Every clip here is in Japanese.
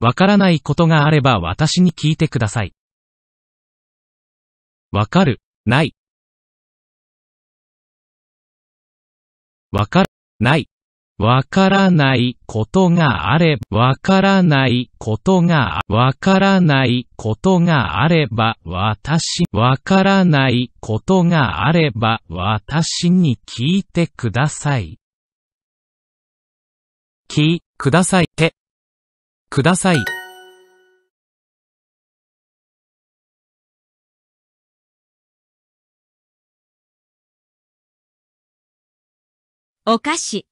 わからないことがあれば私に聞いてください。わかる、ない。わかる、ない。わからないことがあれば、わからないことが、わからないことがあれば、私、わからないことがあれば、私に聞いてください。てくださいって。ください。お菓子。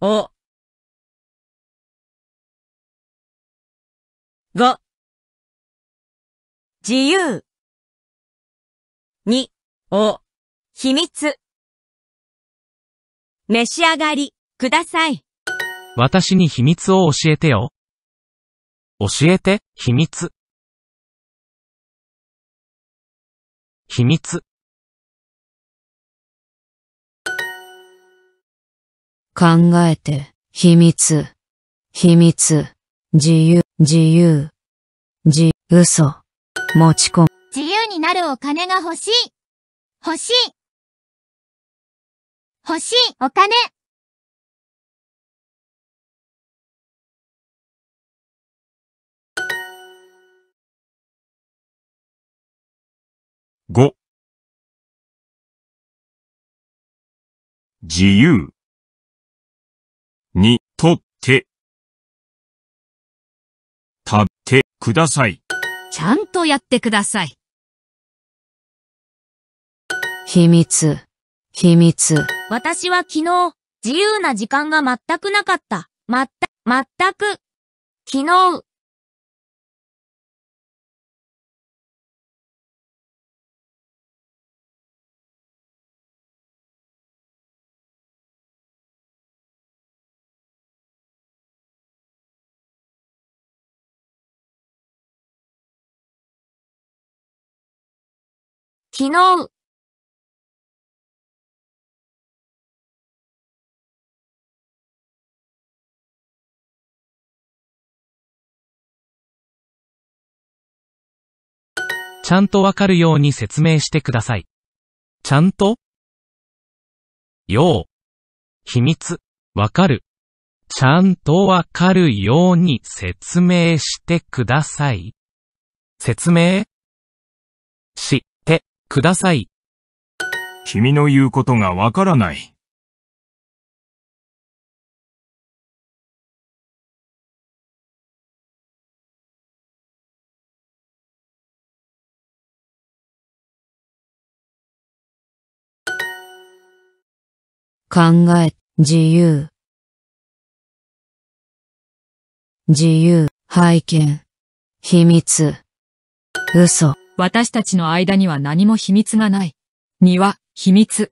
お。ご。自由。に。お、秘密。召し上がり、ください。私に秘密を教えてよ。教えて、秘密。秘密。考えて、秘密、秘密、自由、自由、自、嘘、持ち込む。自由になるお金が欲しい。欲しい。欲しいお金。五、自由にとって食べてください。ちゃんとやってください。秘密、秘密。私は昨日、自由な時間が全くなかった。まった、まったく。昨日。昨日。ちゃんとわかるように説明してください。ちゃんとよう。秘密、わかる。ちゃんとわかるように説明してください。説明してください。君の言うことがわからない。考え、自由。自由、拝見。秘密。嘘。私たちの間には何も秘密がない。には、秘密。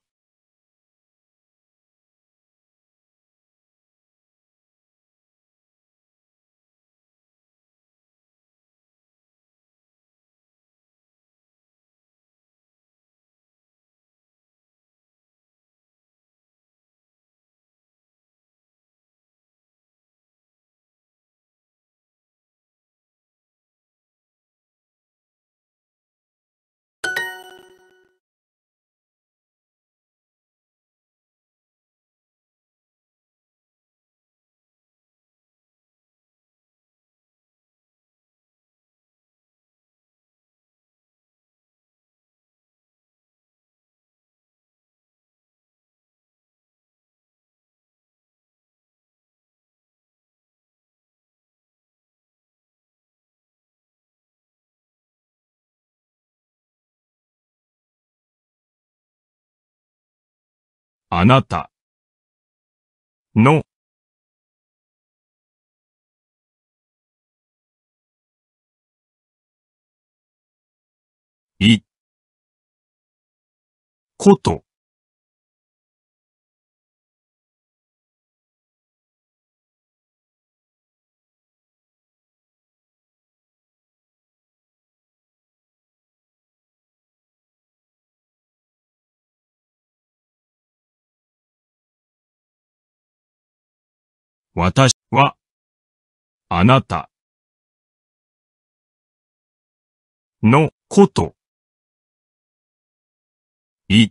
あなたのいこと私は、あなたのこと、い、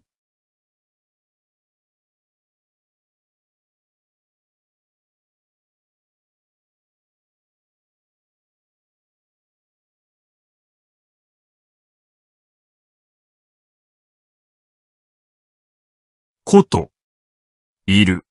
こと、いる。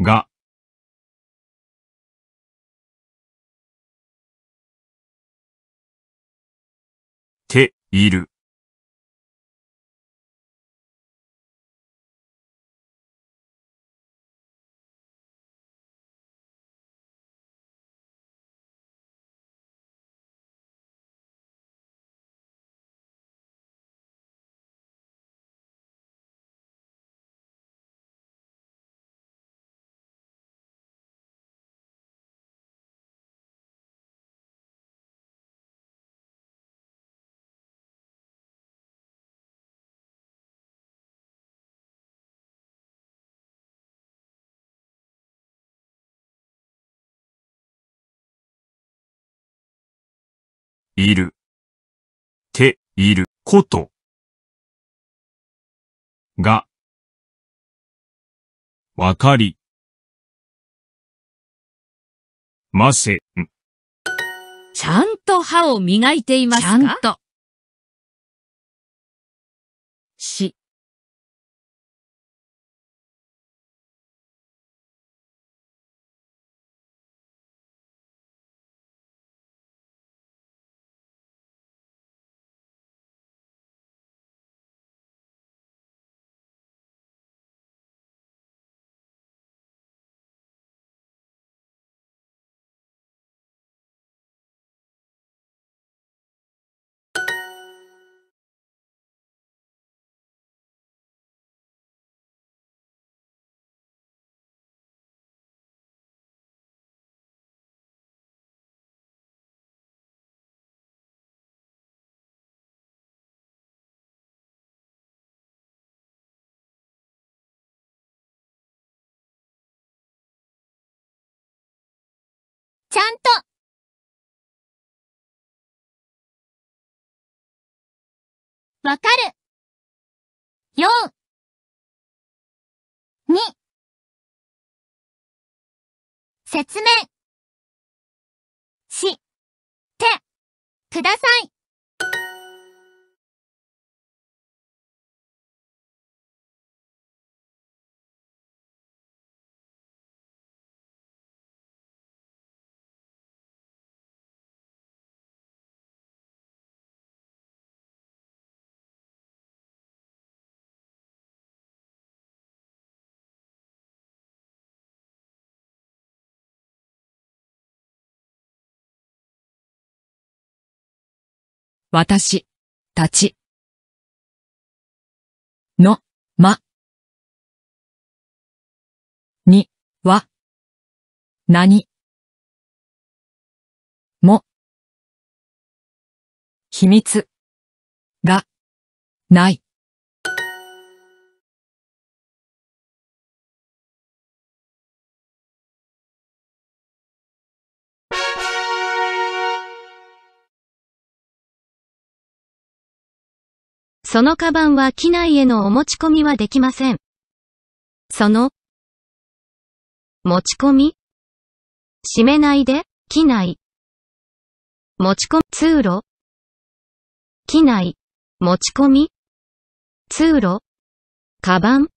がている。いる、ていること、が、わかり、ません。ちゃんと歯を磨いていますかちゃんと。し、ちゃんとわかるように説明してください私、たち。の、ま。に、は。に。も。秘密。が、ない。そのカバンは機内へのお持ち込みはできません。その、持ち込み閉めないで、機内。持ち込み、通路。機内、持ち込み。通路。カバン。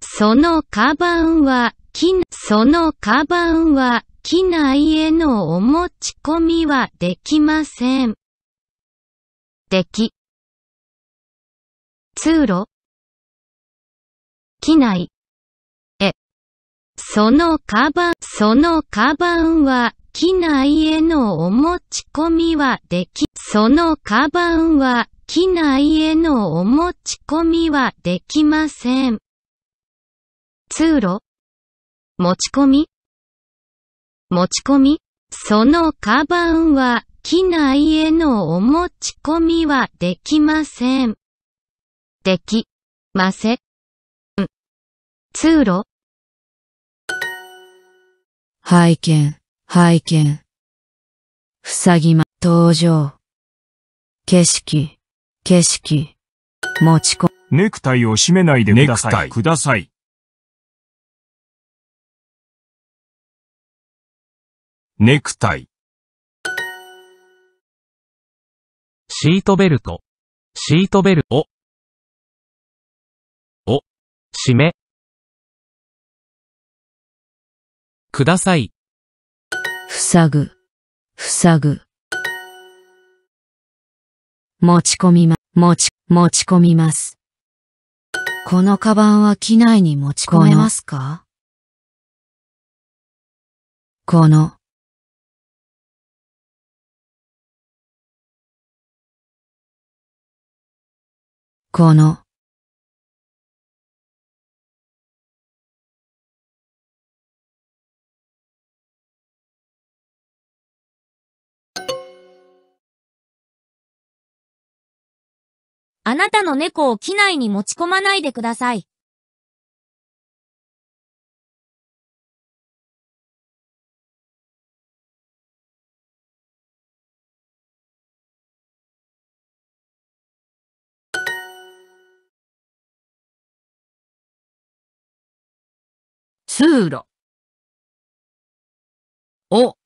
そのカバンは、機そのカバンは、機内へのお持ち込みはできません。でき。通路機内へ。そのカバン、そのカバンは機内へのお持ち込みはでき、そのカバンは機内へのお持ち込みはできません。通路持ち込み持ち込みそのカバンは機内へのお持ち込みはできません。でき、ませ、ん、通路拝見、拝見。ふさぎま、登場。景色、景色。持ちこ、ネクタイを締めないでください。ネクタイください。ネクタイ。シートベルト。シートベルト。締めください塞ぐ塞ぐ持ち込みま、持ち、持ち込みます。このカバンは機内に持ち込めますかこの、この、あなたの猫を機内に持ち込まないでください。通路を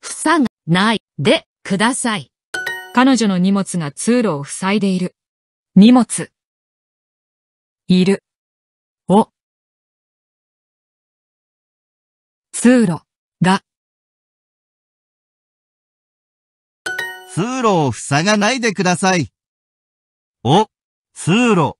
塞がないで、ください。彼女の荷物が通路を塞いでいる。荷物。いる。お。通路、が。通路を塞がないでください。お、通路。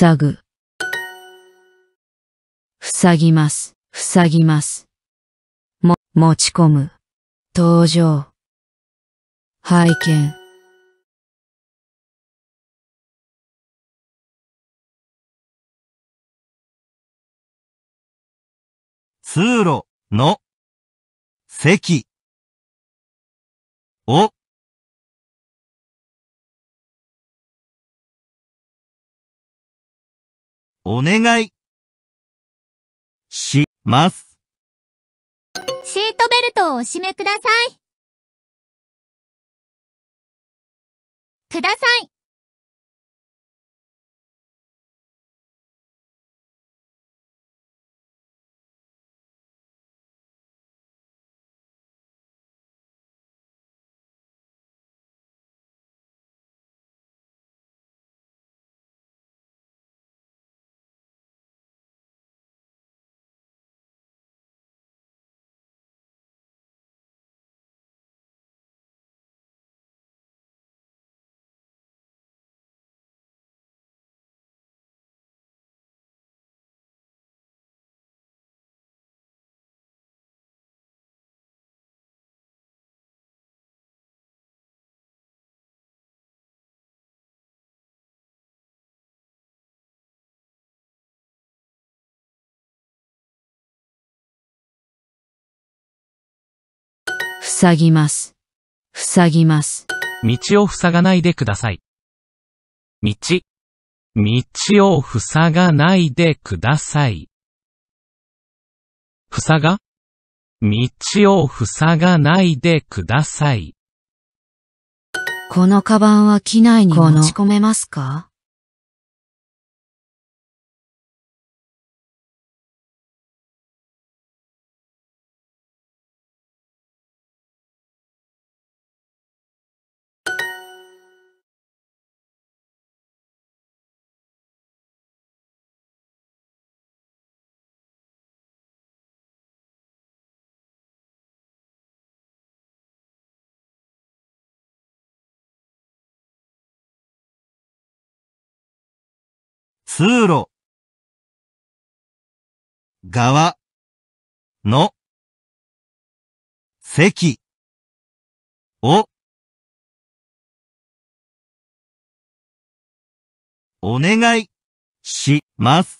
塞ぐ。塞ぎます。塞ぎます。も、持ち込む。登場。拝見。通路の席をお願いします。シートベルトをお締めください。ください。塞ぎます。塞ぎます。道を塞がないでください。道。道を塞がないでください。塞が道を塞がないでください。このカバンは機内に持ち込めますか通路、側、の、席、を、お願い、します。